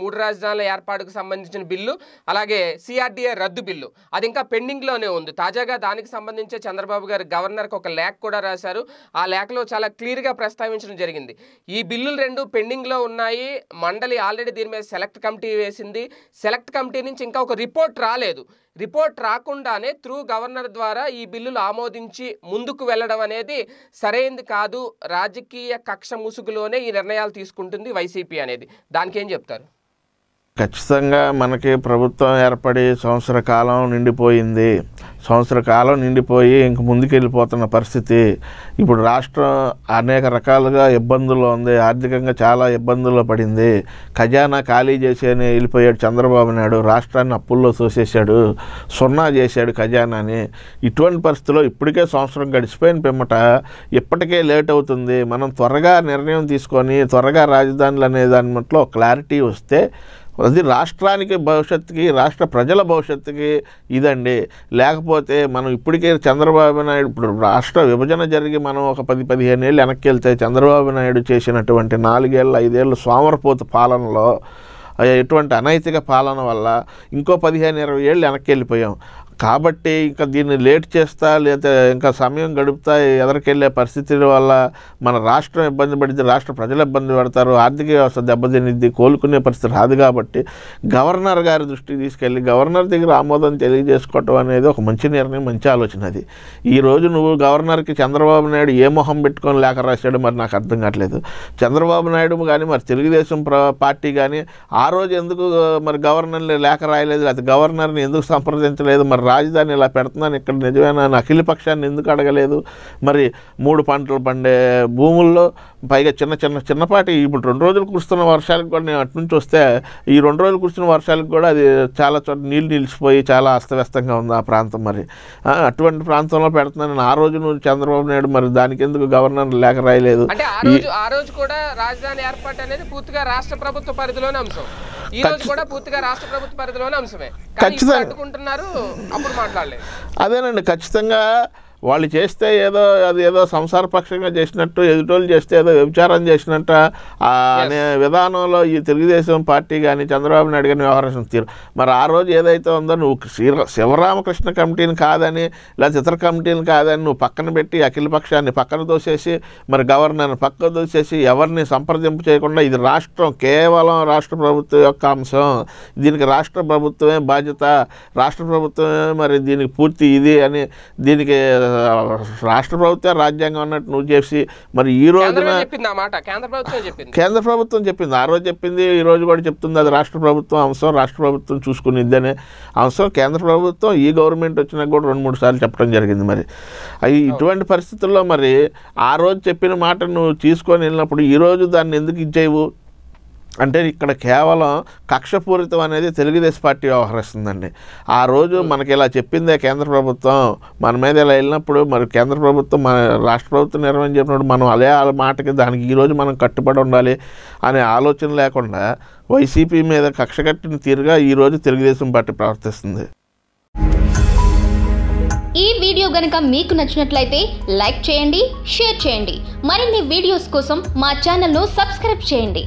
మూడు రాజధానుల ఏర్పాటుకు సంబంధించిన బిల్లు అలాగే సిఆర్డీఏ రద్దు బిల్లు అది ఇంకా పెండింగ్లోనే ఉంది తాజాగా దానికి సంబంధించి చంద్రబాబు గారు గవర్నర్కి ఒక లేఖ కూడా రాశారు ఆ లేఖలో చాలా క్లియర్గా ప్రస్తావించడం జరిగింది ఈ బిల్లులు రెండు పెండింగ్లో ఉన్నాయి మండలి ఆల్రెడీ దీని మీద సెలెక్ట్ కమిటీ వేసింది సెలెక్ట్ కమిటీ నుంచి ఇంకా ఒక రిపోర్ట్ రాలేదు రిపోర్ట్ రాకుండానే త్రూ గవర్నర్ ద్వారా ఈ బిల్లులు ఆమోదించి ముందుకు వెళ్ళడం అనేది సరైంది కాదు రాజకీయ కక్ష ముసుగులోనే ఈ నిర్ణయాలు తీసుకుంటుంది వైసీపీ అనేది దానికేం చెప్తారు ఖచ్చితంగా మనకి ప్రభుత్వం ఏర్పడి సంవత్సర కాలం నిండిపోయింది సంవత్సర కాలం నిండిపోయి ఇంక ముందుకెళ్ళిపోతున్న పరిస్థితి ఇప్పుడు రాష్ట్రం అనేక రకాలుగా ఇబ్బందులు ఉంది ఆర్థికంగా చాలా ఇబ్బందుల్లో పడింది ఖజానా ఖాళీ చేసి అని వెళ్ళిపోయాడు చంద్రబాబు నాయుడు రాష్ట్రాన్ని అప్పుల్లో చూసేశాడు సున్నా చేశాడు ఖజానాని ఇటువంటి పరిస్థితిలో ఇప్పటికే సంవత్సరం గడిచిపోయిన పిమ్మట ఇప్పటికే లేట్ అవుతుంది మనం త్వరగా నిర్ణయం తీసుకొని త్వరగా రాజధానులు అనే దాని క్లారిటీ వస్తే అది రాష్ట్రానికి భవిష్యత్తుకి రాష్ట్ర ప్రజల భవిష్యత్తుకి ఇదండి లేకపోతే మనం ఇప్పటికే చంద్రబాబు నాయుడు ఇప్పుడు రాష్ట్ర విభజన జరిగి మనం ఒక పది పదిహేను ఏళ్ళు వెనక్కి వెళ్తే చంద్రబాబు నాయుడు చేసినటువంటి నాలుగేళ్ళు ఐదేళ్ళు సోమరపోతు పాలనలో ఎటువంటి అనైతిక పాలన వల్ల ఇంకో పదిహేను ఇరవై ఏళ్ళు వెనక్కి వెళ్ళిపోయాం కాబట్టి ఇంకా దీన్ని లేట్ చేస్తా లేదా ఇంకా సమయం గడుపుతా ఎదరికెళ్ళే పరిస్థితుల వల్ల మన రాష్ట్రం ఇబ్బంది పడితే రాష్ట్ర ప్రజలు ఇబ్బంది పడతారు ఆర్థిక వ్యవస్థ దెబ్బతినిద్ది కోలుకునే పరిస్థితి రాదు కాబట్టి గవర్నర్ గారి దృష్టికి తీసుకెళ్ళి గవర్నర్ దగ్గర ఆమోదం తెలియజేసుకోవటం అనేది ఒక మంచి నిర్ణయం మంచి ఆలోచన అది ఈరోజు నువ్వు గవర్నర్కి చంద్రబాబు నాయుడు ఏ మొహం పెట్టుకొని లేఖ రాశాడు మరి నాకు అర్థం కావట్లేదు చంద్రబాబు నాయుడు కానీ మరి తెలుగుదేశం పార్టీ కానీ ఆ రోజు ఎందుకు మరి గవర్నర్ని లేఖ రాయలేదు లేకపోతే గవర్నర్ని ఎందుకు సంప్రదించలేదు మరి రాజధాని ఇలా పెడుతున్నాను ఇక్కడ నిజమైన అఖిల పక్షాన్ని ఎందుకు అడగలేదు మరి మూడు పంటలు పండే భూముల్లో పైగా చిన్న చిన్న చిన్నపాటి ఇప్పుడు రెండు రోజులు కురుస్తున్న వర్షాలకు కూడా నేను అటు నుంచి వస్తే ఈ రెండు రోజులు కురుస్తున్న వర్షాలకు కూడా అది చాలా చోట నీళ్ళు నిలిచిపోయి చాలా అస్తవ్యస్తంగా ఉంది ఆ ప్రాంతం మరి అటువంటి ప్రాంతంలో పెడుతున్నాను ఆ రోజు నువ్వు చంద్రబాబు నాయుడు మరి దానికి ఎందుకు గవర్నర్ లేఖ రాయలేదు ఆ రోజు కూడా రాజధాని ఏర్పాటు అనేది పూర్తిగా రాష్ట్ర ప్రభుత్వ పరిధిలోనే అంశం ఈ కూడా పూర్తిగా రాష్ట్ర ప్రభుత్వ పరిధిలోనే అంశమే ఖచ్చితంగా అప్పుడు అదేనండి ఖచ్చితంగా వాళ్ళు చేస్తే ఏదో అది ఏదో సంసారపక్షంగా చేసినట్టు ఎదుటోళ్ళు చేస్తే ఏదో వ్యభిచారం చేసినట్ట అనే విధానంలో ఈ తెలుగుదేశం పార్టీ కానీ చంద్రబాబు నాయుడు కానీ వ్యవహరించిన తీరు మరి ఆ రోజు ఏదైతే ఉందో నువ్వు శ్రీర శివరామకృష్ణ కమిటీని కాదని లేకపోతే ఇతర కమిటీని కాదని నువ్వు పక్కన పెట్టి అఖిల పక్షాన్ని పక్కన దోసేసి మరి గవర్నర్ని పక్కన దోసేసి ఎవరిని సంప్రదింపు చేయకుండా ఇది రాష్ట్రం కేవలం రాష్ట్ర ప్రభుత్వం యొక్క అంశం దీనికి రాష్ట్ర ప్రభుత్వమే బాధ్యత రాష్ట్ర ప్రభుత్వమే మరి దీనికి పూర్తి ఇది అని దీనికి రాష్ట్ర ప్రభుత్వం రాజ్యాంగం అన్నట్టు నువ్వు చేసి మరి ఈ రోజున కేంద్ర ప్రభుత్వం చెప్పింది ఆ రోజు చెప్పింది ఈ రోజు కూడా చెప్తుంది అది రాష్ట్ర ప్రభుత్వం అంశం రాష్ట్ర ప్రభుత్వం అనే అంశం కేంద్ర ప్రభుత్వం ఈ గవర్నమెంట్ వచ్చినా కూడా రెండు మూడు సార్లు చెప్పడం జరిగింది మరి అవి ఇటువంటి పరిస్థితుల్లో మరి ఆ రోజు చెప్పిన మాట నువ్వు తీసుకొని వెళ్ళినప్పుడు ఈరోజు దాన్ని ఎందుకు ఇచ్చేవు అంటే ఇక్కడ కేవలం కక్షపూరితం అనేది తెలుగుదేశం పార్టీ వ్యవహరిస్తుందండి ఆ రోజు hmm. మనకి ఇలా చెప్పిందే కేంద్ర ప్రభుత్వం మన మీద ఇలా వెళ్ళినప్పుడు మరి కేంద్ర ప్రభుత్వం మన రాష్ట్ర ప్రభుత్వం నిర్వహణ చెప్పినప్పుడు మనం అదే మాటకి దానికి ఈరోజు మనం కట్టుబడి ఉండాలి అనే ఆలోచన లేకుండా వైసీపీ మీద కక్ష కట్టిన తీరుగా ఈరోజు తెలుగుదేశం పార్టీ ప్రవర్తిస్తుంది ఈ వీడియో గనక మీకు నచ్చినట్లయితే లైక్ చేయండి షేర్ చేయండి మరిన్ని వీడియోస్ కోసం మా ఛానల్ను సబ్స్క్రైబ్ చేయండి